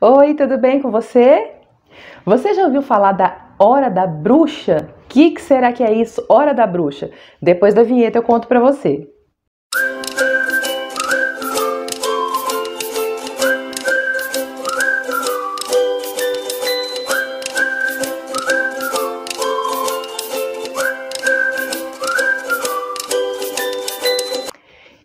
Oi, tudo bem com você? Você já ouviu falar da Hora da Bruxa? O que, que será que é isso, Hora da Bruxa? Depois da vinheta eu conto para você.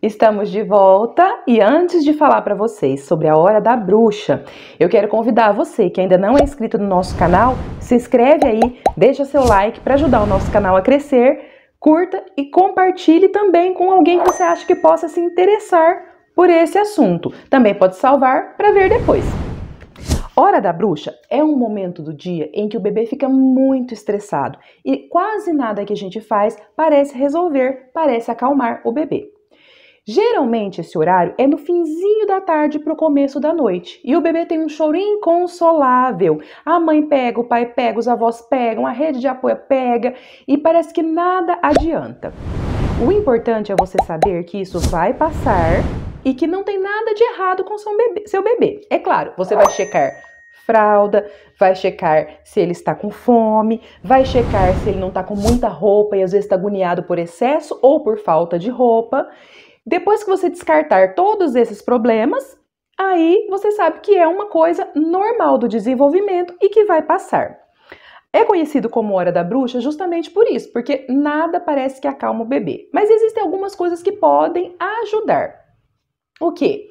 Estamos de volta e antes de falar para vocês sobre a Hora da Bruxa, eu quero convidar você que ainda não é inscrito no nosso canal, se inscreve aí, deixa seu like para ajudar o nosso canal a crescer, curta e compartilhe também com alguém que você acha que possa se interessar por esse assunto. Também pode salvar para ver depois. Hora da bruxa é um momento do dia em que o bebê fica muito estressado e quase nada que a gente faz parece resolver, parece acalmar o bebê. Geralmente esse horário é no finzinho da tarde para o começo da noite. E o bebê tem um choro inconsolável. A mãe pega, o pai pega, os avós pegam, a rede de apoio pega e parece que nada adianta. O importante é você saber que isso vai passar e que não tem nada de errado com seu bebê. Seu bebê. É claro, você vai checar fralda, vai checar se ele está com fome, vai checar se ele não está com muita roupa e às vezes está agoniado por excesso ou por falta de roupa. Depois que você descartar todos esses problemas, aí você sabe que é uma coisa normal do desenvolvimento e que vai passar. É conhecido como hora da bruxa justamente por isso, porque nada parece que acalma o bebê. Mas existem algumas coisas que podem ajudar. O que?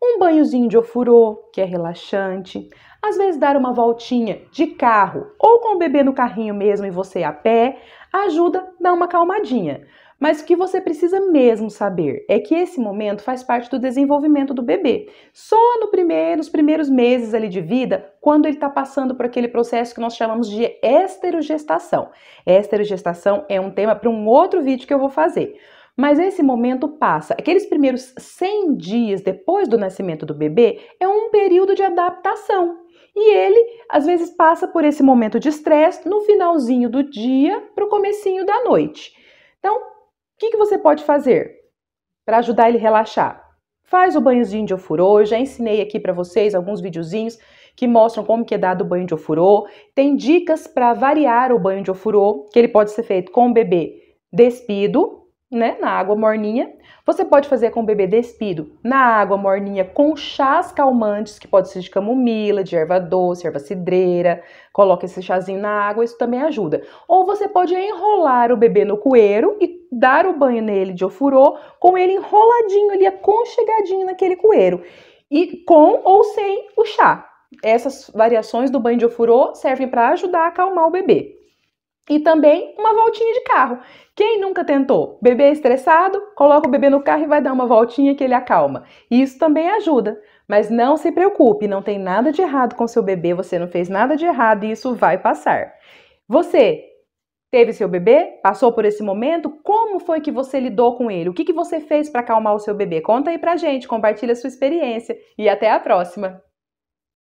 Um banhozinho de ofurô, que é relaxante. Às vezes dar uma voltinha de carro ou com o bebê no carrinho mesmo e você a pé, ajuda a dar uma acalmadinha. Mas o que você precisa mesmo saber é que esse momento faz parte do desenvolvimento do bebê. Só no primeiro, nos primeiros meses ali de vida, quando ele está passando por aquele processo que nós chamamos de esterogestação. Esterogestação é um tema para um outro vídeo que eu vou fazer. Mas esse momento passa. Aqueles primeiros 100 dias depois do nascimento do bebê é um período de adaptação. E ele, às vezes, passa por esse momento de estresse no finalzinho do dia para o comecinho da noite. Então, que, que você pode fazer para ajudar ele a relaxar? Faz o banhozinho de ofurô, já ensinei aqui para vocês alguns videozinhos que mostram como que é dado o banho de ofurô. Tem dicas para variar o banho de ofurô, que ele pode ser feito com o bebê despido, né, na água morninha. Você pode fazer com o bebê despido na água morninha com chás calmantes, que pode ser de camomila, de erva doce, erva cidreira. Coloca esse chazinho na água, isso também ajuda. Ou você pode enrolar o bebê no coeiro e dar o banho nele de ofurô, com ele enroladinho ali, aconchegadinho naquele coeiro. E com ou sem o chá. Essas variações do banho de ofurô servem para ajudar a acalmar o bebê. E também uma voltinha de carro. Quem nunca tentou? Bebê estressado, coloca o bebê no carro e vai dar uma voltinha que ele acalma. Isso também ajuda. Mas não se preocupe, não tem nada de errado com seu bebê, você não fez nada de errado e isso vai passar. Você teve seu bebê, passou por esse momento, como foi que você lidou com ele? O que, que você fez para acalmar o seu bebê? Conta aí pra gente, compartilha a sua experiência e até a próxima!